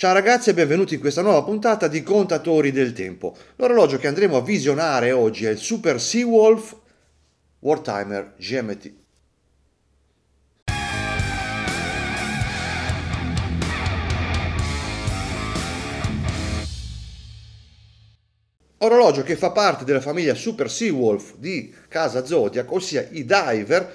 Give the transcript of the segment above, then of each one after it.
Ciao ragazzi e benvenuti in questa nuova puntata di Contatori del Tempo. L'orologio che andremo a visionare oggi è il Super Seawolf Wartimer GMT. Orologio che fa parte della famiglia Super Seawolf di Casa Zodiac, ossia i diver,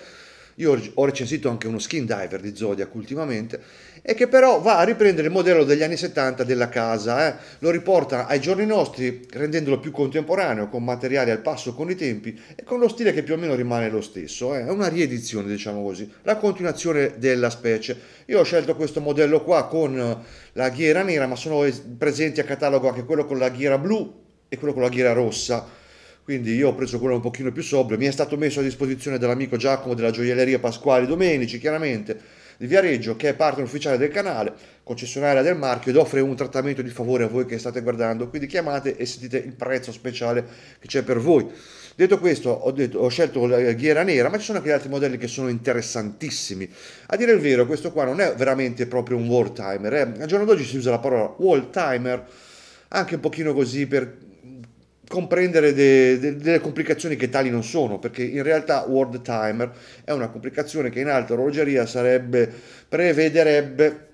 io ho recensito anche uno skin diver di Zodiac ultimamente e che però va a riprendere il modello degli anni 70 della casa, eh? lo riporta ai giorni nostri rendendolo più contemporaneo, con materiali al passo con i tempi e con lo stile che più o meno rimane lo stesso, eh? è una riedizione diciamo così, la continuazione della specie. Io ho scelto questo modello qua con la ghiera nera, ma sono presenti a catalogo anche quello con la ghiera blu e quello con la ghiera rossa quindi io ho preso quello un pochino più sobrio, mi è stato messo a disposizione dall'amico Giacomo della gioielleria Pasquali Domenici, chiaramente, di Viareggio, che è partner ufficiale del canale, concessionaria del marchio ed offre un trattamento di favore a voi che state guardando, quindi chiamate e sentite il prezzo speciale che c'è per voi. Detto questo, ho, detto, ho, scelto la ghiera nera, ma ci sono anche altri modelli che sono interessantissimi. A dire il vero, questo qua non è veramente proprio un wall timer, eh? al giorno d'oggi si usa la parola wall timer anche un pochino così per comprendere de, de, delle complicazioni che tali non sono, perché in realtà World Timer è una complicazione che in alta orologeria sarebbe, prevederebbe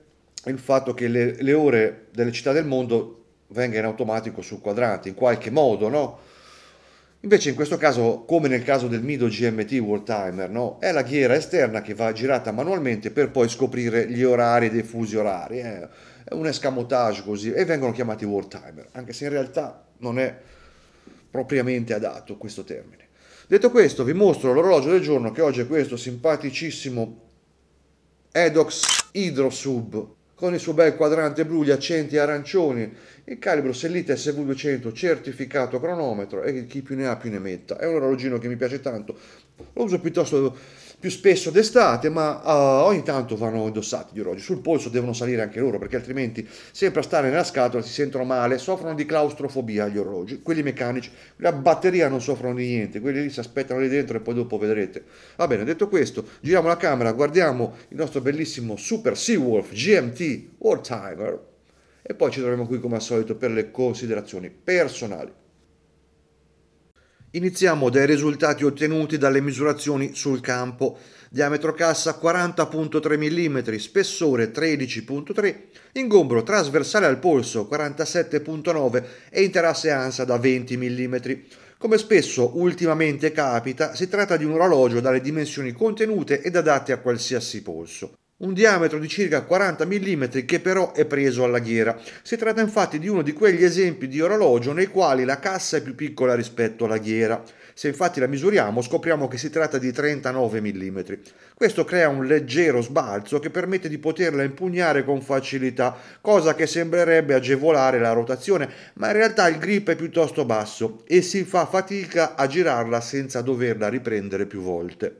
il fatto che le, le ore delle città del mondo vengano in automatico sul quadrante, in qualche modo, no? Invece in questo caso, come nel caso del Mido GMT World Timer, no? è la ghiera esterna che va girata manualmente per poi scoprire gli orari dei fusi orari. Eh. È un escamotage così e vengono chiamati World Timer, anche se in realtà non è propriamente adatto questo termine. Detto questo, vi mostro l'orologio del giorno che oggi è questo simpaticissimo Edox Hydrosub con il suo bel quadrante blu, gli accenti arancioni, il calibro Sellita SV200 certificato cronometro e chi più ne ha più ne metta. È un orologino che mi piace tanto, lo uso piuttosto più spesso d'estate, ma uh, ogni tanto vanno indossati gli orologi. Sul polso devono salire anche loro, perché altrimenti sempre a stare nella scatola si sentono male, soffrono di claustrofobia gli orologi, quelli meccanici, la batteria non soffrono di niente, quelli lì si aspettano lì dentro e poi dopo vedrete. Va bene, detto questo, giriamo la camera, guardiamo il nostro bellissimo Super Seawolf GMT Wartimer e poi ci troviamo qui come al solito per le considerazioni personali. Iniziamo dai risultati ottenuti dalle misurazioni sul campo. Diametro cassa 40.3 mm, spessore 13.3, ingombro trasversale al polso 47.9 e interasse ansa da 20 mm. Come spesso ultimamente capita, si tratta di un orologio dalle dimensioni contenute ed adatte a qualsiasi polso un diametro di circa 40 mm che però è preso alla ghiera. Si tratta infatti di uno di quegli esempi di orologio nei quali la cassa è più piccola rispetto alla ghiera. Se infatti la misuriamo scopriamo che si tratta di 39 mm. Questo crea un leggero sbalzo che permette di poterla impugnare con facilità, cosa che sembrerebbe agevolare la rotazione, ma in realtà il grip è piuttosto basso e si fa fatica a girarla senza doverla riprendere più volte.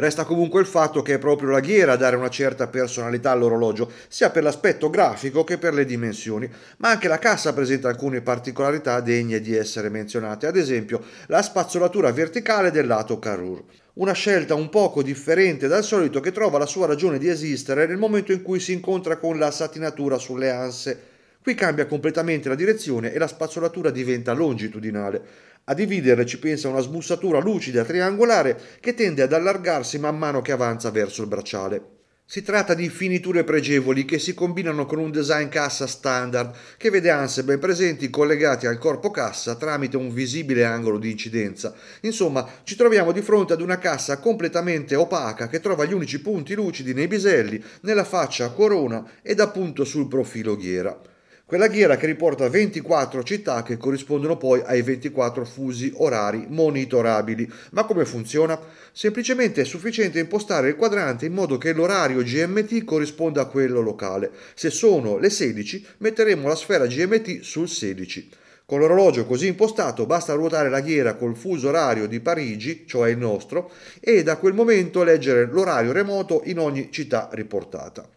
Resta comunque il fatto che è proprio la ghiera a dare una certa personalità all'orologio, sia per l'aspetto grafico che per le dimensioni, ma anche la cassa presenta alcune particolarità degne di essere menzionate, ad esempio la spazzolatura verticale del lato Carrur una scelta un poco differente dal solito che trova la sua ragione di esistere nel momento in cui si incontra con la satinatura sulle anse. Qui cambia completamente la direzione e la spazzolatura diventa longitudinale. A dividere ci pensa una smussatura lucida triangolare che tende ad allargarsi man mano che avanza verso il bracciale. Si tratta di finiture pregevoli che si combinano con un design cassa standard che vede anse ben presenti collegati al corpo cassa tramite un visibile angolo di incidenza. Insomma, ci troviamo di fronte ad una cassa completamente opaca che trova gli unici punti lucidi nei biselli, nella faccia a corona ed appunto sul profilo ghiera. Quella ghiera che riporta 24 città che corrispondono poi ai 24 fusi orari monitorabili. Ma come funziona? Semplicemente è sufficiente impostare il quadrante in modo che l'orario GMT corrisponda a quello locale. Se sono le 16, metteremo la sfera GMT sul 16. Con l'orologio così impostato basta ruotare la ghiera col fuso orario di Parigi, cioè il nostro, e da quel momento leggere l'orario remoto in ogni città riportata.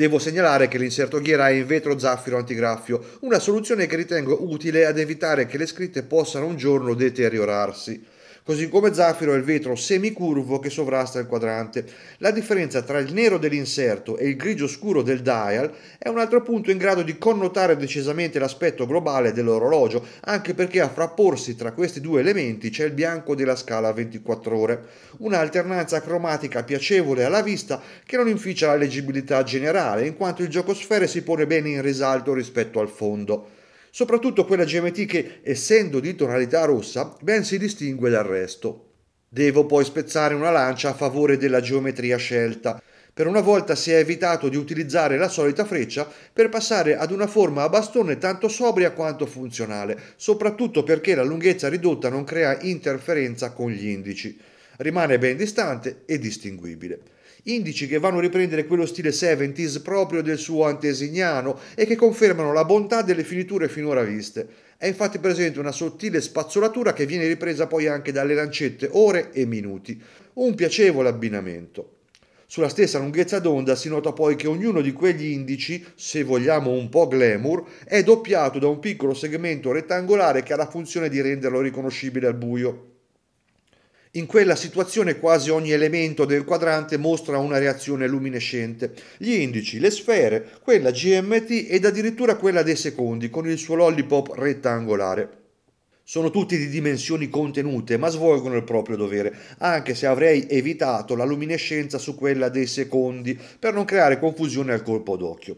Devo segnalare che l'inserto ghiera è in vetro zaffiro antigraffio, una soluzione che ritengo utile ad evitare che le scritte possano un giorno deteriorarsi così come zaffiro è il vetro semicurvo che sovrasta il quadrante. La differenza tra il nero dell'inserto e il grigio scuro del dial è un altro punto in grado di connotare decisamente l'aspetto globale dell'orologio, anche perché a frapporsi tra questi due elementi c'è il bianco della scala 24 ore, un'alternanza cromatica piacevole alla vista che non inficia la leggibilità generale, in quanto il gioco sfere si pone bene in risalto rispetto al fondo soprattutto quella GMT che, essendo di tonalità rossa, ben si distingue dal resto. Devo poi spezzare una lancia a favore della geometria scelta. Per una volta si è evitato di utilizzare la solita freccia per passare ad una forma a bastone tanto sobria quanto funzionale, soprattutto perché la lunghezza ridotta non crea interferenza con gli indici. Rimane ben distante e distinguibile indici che vanno a riprendere quello stile 70s proprio del suo antesignano e che confermano la bontà delle finiture finora viste. È infatti presente una sottile spazzolatura che viene ripresa poi anche dalle lancette ore e minuti. Un piacevole abbinamento. Sulla stessa lunghezza d'onda si nota poi che ognuno di quegli indici, se vogliamo un po' glamour, è doppiato da un piccolo segmento rettangolare che ha la funzione di renderlo riconoscibile al buio. In quella situazione quasi ogni elemento del quadrante mostra una reazione luminescente. Gli indici, le sfere, quella GMT ed addirittura quella dei secondi con il suo lollipop rettangolare. Sono tutti di dimensioni contenute, ma svolgono il proprio dovere, anche se avrei evitato la luminescenza su quella dei secondi per non creare confusione al colpo d'occhio.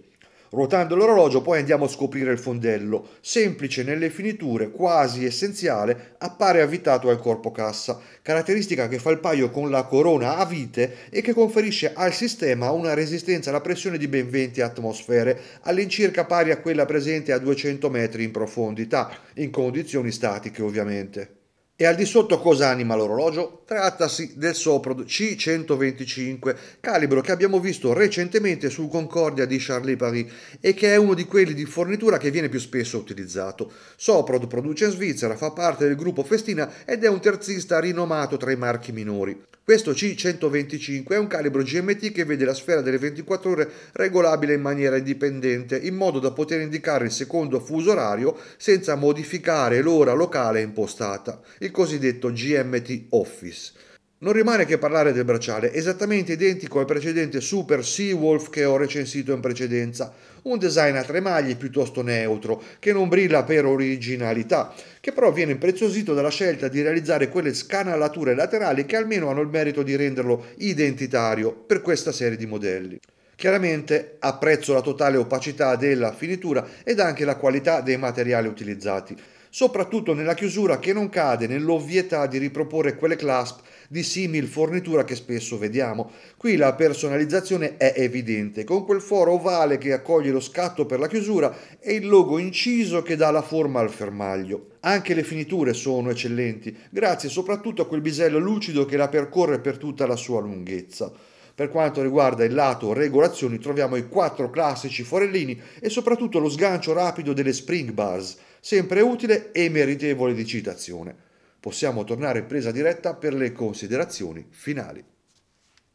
Ruotando l'orologio poi andiamo a scoprire il fondello, semplice nelle finiture, quasi essenziale, appare avvitato al corpo cassa, caratteristica che fa il paio con la corona a vite e che conferisce al sistema una resistenza alla pressione di ben 20 atmosfere, all'incirca pari a quella presente a 200 metri in profondità, in condizioni statiche ovviamente. E al di sotto cosa anima l'orologio? Trattasi del Soprod C125, calibro che abbiamo visto recentemente sul Concordia di Charlie Paris e che è uno di quelli di fornitura che viene più spesso utilizzato. Soprod produce in Svizzera, fa parte del gruppo Festina ed è un terzista rinomato tra i marchi minori. Questo C125 è un calibro GMT che vede la sfera delle 24 ore regolabile in maniera indipendente, in modo da poter indicare il secondo fuso orario senza modificare l'ora locale impostata il cosiddetto GMT Office. Non rimane che parlare del bracciale, esattamente identico al precedente Super Seawolf che ho recensito in precedenza. Un design a tre maglie piuttosto neutro, che non brilla per originalità, che però viene impreziosito dalla scelta di realizzare quelle scanalature laterali che almeno hanno il merito di renderlo identitario per questa serie di modelli. Chiaramente apprezzo la totale opacità della finitura ed anche la qualità dei materiali utilizzati soprattutto nella chiusura che non cade nell'ovvietà di riproporre quelle clasp di simil fornitura che spesso vediamo. Qui la personalizzazione è evidente, con quel foro ovale che accoglie lo scatto per la chiusura e il logo inciso che dà la forma al fermaglio. Anche le finiture sono eccellenti, grazie soprattutto a quel bisello lucido che la percorre per tutta la sua lunghezza. Per quanto riguarda il lato regolazioni troviamo i quattro classici forellini e soprattutto lo sgancio rapido delle spring bars sempre utile e meritevole di citazione. Possiamo tornare in presa diretta per le considerazioni finali.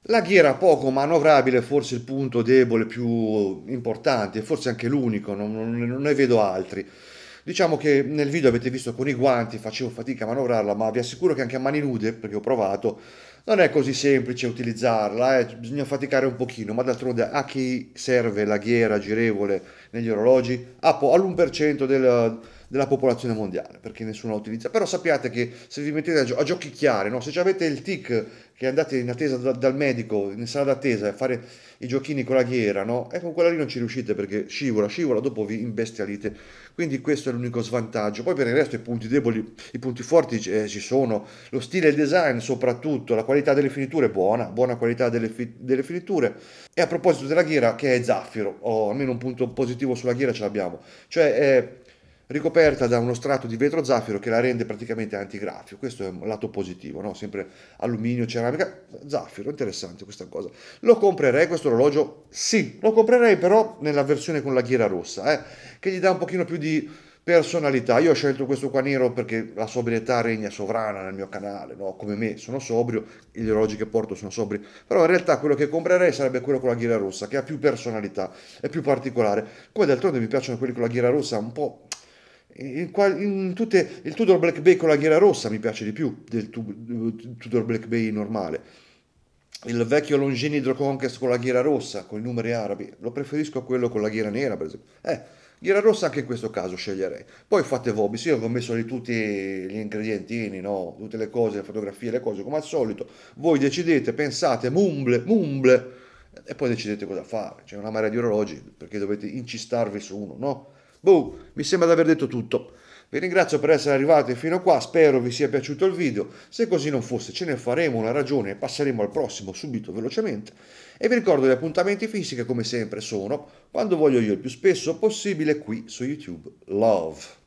La ghiera poco manovrabile è forse il punto debole più importante, forse anche l'unico, non, non ne vedo altri. Diciamo che nel video avete visto con i guanti facevo fatica a manovrarla, ma vi assicuro che anche a mani nude, perché ho provato, non è così semplice utilizzarla, eh, bisogna faticare un pochino, ma d'altronde a chi serve la ghiera girevole negli orologi? Ah, all'1% del, della popolazione mondiale, perché nessuno la utilizza. Però sappiate che se vi mettete a, gio- a giochi chiari, no? se avete il tic che andate in attesa da- dal medico, in sala d'attesa, a fare i giochini con la ghiera, no? e con quella lì non ci riuscite perché scivola, scivola, dopo vi imbestialite. Quindi questo è l'unico svantaggio. Poi per il resto i punti deboli, i punti forti eh, ci sono, lo stile e il design soprattutto, la qualità qualità delle finiture buona, buona qualità delle, fi- delle finiture. E a proposito della ghiera, che è zaffiro, o almeno un punto positivo sulla ghiera ce l'abbiamo, cioè è ricoperta da uno strato di vetro zaffiro che la rende praticamente antigrafio. Questo è un lato positivo, no? sempre alluminio, ceramica, zaffiro, interessante questa cosa. Lo comprerei questo orologio? Sì, lo comprerei però nella versione con la ghiera rossa, eh, che gli dà un pochino più di personalità. Io ho scelto questo qua nero perché la sobrietà regna sovrana nel mio canale, no? come me sono sobrio, gli orologi che porto sono sobri, però in realtà quello che comprerei sarebbe quello con la ghiera rossa, che ha più personalità, è più particolare. Come d'altronde mi piacciono quelli con la ghiera rossa un po'... In, in, in tutte, il Tudor Black Bay con la ghiera rossa mi piace di più del tu, Tudor Black Bay normale. Il vecchio Longini Hydro Conquest con la ghiera rossa, con i numeri arabi, lo preferisco a quello con la ghiera nera, per esempio. Eh, Ghira rossa anche in questo caso sceglierei. Poi fate voi, sì, io ho messo lì tutti gli ingredientini, no? tutte le cose, le fotografie, le cose come al solito. Voi decidete, pensate, mumble, mumble, e poi decidete cosa fare. C'è una marea di orologi perché dovete incistarvi su uno, no? Boh, mi sembra di aver detto tutto. Vi ringrazio per essere arrivati fino a qua, spero vi sia piaciuto il video, se così non fosse ce ne faremo una ragione e passeremo al prossimo subito velocemente e vi ricordo gli appuntamenti fisici che come sempre sono quando voglio io il più spesso possibile qui su YouTube. Love!